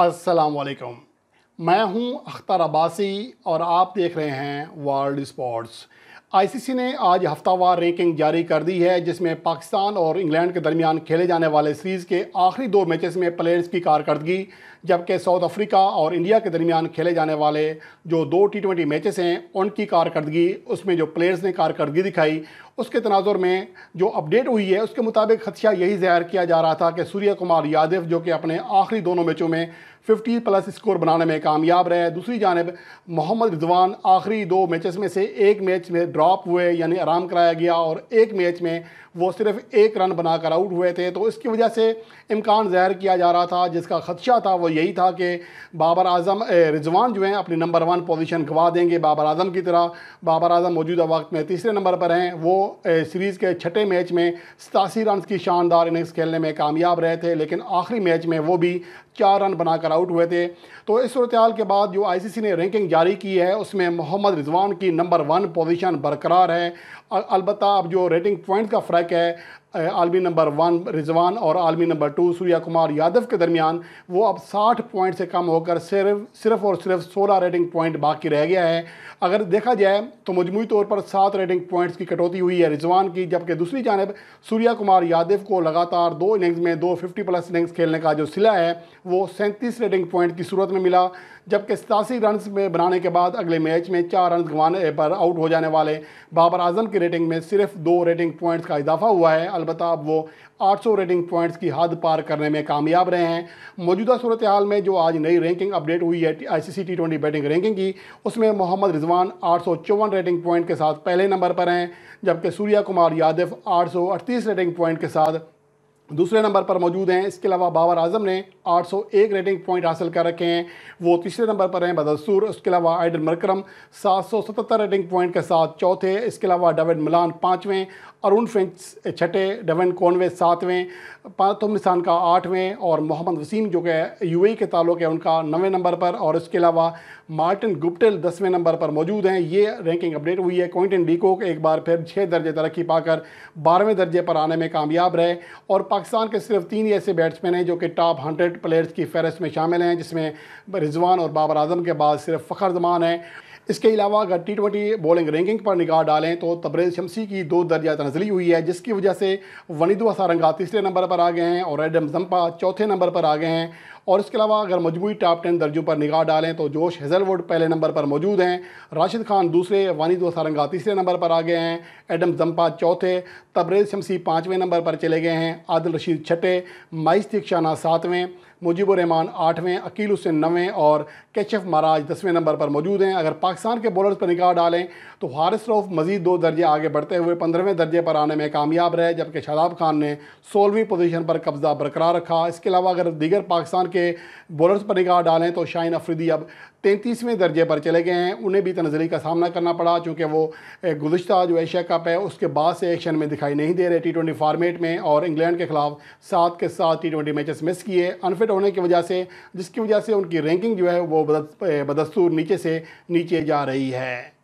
असलकम मैं हूं अख्तर अब्बासी और आप देख रहे हैं वर्ल्ड स्पोर्ट्स आईसीसी ने आज हफ्तावार रैंकिंग जारी कर दी है जिसमें पाकिस्तान और इंग्लैंड के दरमियान खेले जाने वाले सीरीज़ के आखिरी दो मैचेस में प्लेयर्स की कारकर्दगी जबकि साउथ अफ्रीका और इंडिया के दरमियान खेले जाने वाले जो दो टी ट्वेंटी मैचेस हैं उनकी कारकर्दगी उसमें जो प्लेयर्स ने कारकर्दगी दिखाई उसके तनाजर में जो अपडेट हुई है उसके मुताबिक खदशा यही जाहिर किया जा रहा था कि सूर्य कुमार यादव जो कि अपने आखिरी दोनों मैचों में 50 प्लस स्कोर बनाने में कामयाब रहे दूसरी जानब मोहम्मद रिजवान आखिरी दो मैचेस में से एक मैच में ड्रॉप हुए यानी आराम कराया गया और एक मैच में वो सिर्फ एक रन बनाकर आउट हुए थे तो इसकी वजह से इम्कान ज़ाहिर किया जा रहा था जिसका खदशा था वो यही था कि बाबर आजम रिजवान जो हैं अपनी नंबर वन पोजीशन गवा देंगे बाबर आजम की तरह बाबर आजम मौजूदा वक्त में तीसरे नंबर पर हैं वो सीरीज़ के छठे मैच में सतासी रन की शानदार इनिंग्स खेलने में कामयाब रहे थे लेकिन आखिरी मैच में वो भी चार रन बनाकर आउट हुए थे तो इस सूरत के बाद जो आईसीसी ने रैंकिंग जारी की है उसमें मोहम्मद रिजवान की नंबर वन पोजीशन बरकरार है अलबत् अब जो रेटिंग पॉइंट का फ़र्क है आलमी नंबर वन रिजवान और आलमी नंबर टू सूर्या कुमार यादव के दरमियान वो अब 60 पॉइंट से कम होकर सिर्फ सिर्फ और सिर्फ 16 रेटिंग पॉइंट बाकी रह गया है अगर देखा जाए तो मजमू तौर पर सात रेटिंग पॉइंट्स की कटौती हुई है रिजवान की जबकि दूसरी जानब सूर्या कुमार यादव को लगातार दो इनिंग्स में दो फिफ्टी प्लस इनिंग्स खेलने का जो सिला है वो सैंतीस रेटिंग पॉइंट की सूरत में मिला जबकि सतासी रन में बनाने के बाद अगले मैच में चार रन गंवाने पर आउट हो जाने वाले बाबर आजम की रेटिंग में सिर्फ दो रेटिंग पॉइंट्स का इजाफा हुआ है अलबत् वो 800 रेटिंग पॉइंट्स की हद पार करने में कामयाब रहे हैं मौजूदा सूरत हाल में जो आज नई रैंकिंग अपडेट हुई है I C T twenty batting ranking की उसमें मोहम्मद रिजवान आठ रेटिंग पॉइंट के साथ पहले नंबर पर हैं जबकि सूर्या कुमार यादव आठ रेटिंग पॉइंट के साथ दूसरे नंबर पर मौजूद हैं इसके अलावा बाबर आजम ने 801 रेटिंग पॉइंट हासिल कर रखे हैं वो तीसरे नंबर पर हैं बदस्तूर उसके अलावा आइडन मरक्रम 777 रेटिंग पॉइंट के साथ चौथे इसके अलावा डेविड मिलान पाँचवें अरुण फिंच छठे डेविन कॉनवे सातवें पातम निसान का आठवें और मोहम्मद वसीम जो कि यू के ताल्लुक है उनका नवें नंबर पर और इसके अलावा मार्टिन गुप्टिल दसवें नंबर पर मौजूद हैं ये रैंकिंग अपडेट हुई है क्विंटन डीको एक बार फिर छः दर्जे तरक्की पाकर बारहवें दर्जे पर आने में कामयाब रहे और पाकिस्तान के सिर्फ तीन ही ऐसे बैट्समैन हैं जो कि टॉप हंड्रेड प्लेयर्स की फहरस्त में शामिल हैं जिसमें रिजवान और बाबर आजम के बाद सिर्फ फ़खर जमान हैं इसके अलावा अगर टी ट्वेंटी बॉलिंग रैंकिंग पर निगाह डालें तो तब्रेज शमसी की दो दर्जा तनजली हुई है जिसकी वजह से वनीदुआ सारंगा तीसरे नंबर पर आ गए हैं और एडम जम्पा चौथे नंबर पर आ गए हैं और इसके अलावा अगर मजमू टॉप टेन दर्जों पर निगाह डालें तो जोश हेजलवुड पहले नंबर पर मौजूद हैं राशिद खान दूसरे वानिद सारंगा तीसरे नंबर पर आ गए हैं एडम जम्पा चौथे तबरेज़ शमसी पाँचवें नंबर पर चले गए हैं आदिल रशीद छठे माइस तिकशाना सातवें मुजीबरहमान आठवें अकील हुसैन नवें और कैशफ महाराज दसवें नंबर पर मौजूद हैं अगर पाकिस्तान के बॉलर्स पर निगाह डालें तो हारिस रोफ मजीद दो दर्जे आगे बढ़ते हुए पंद्रहवें दर्जे पर आने में कामयाब रहे जबकि शादाब खान ने सोलहवीं पोजीशन पर कब्जा बरकरार रखा इसके अलावा अगर दीगर पाकिस्तान के बॉलर्स पर निगाह डालें तो शाहिन अफरीदी अब तैंतीसवें दर्जे पर चले गए हैं उन्हें भी तनजली का सामना करना पड़ा चूँकि वो गुजशत जो एशिया कप है उसके बाद से एक्शन में दिखाई नहीं दे रहे टी ट्वेंटी फार्मेट में और इंग्लैंड के खिलाफ सात के साथ टी ट्वेंटी मैचेस मिस किए अनफिट होने की वजह से जिसकी वजह से उनकी रैंकिंग जो है वो बदस्तूर नीचे से नीचे जा रही है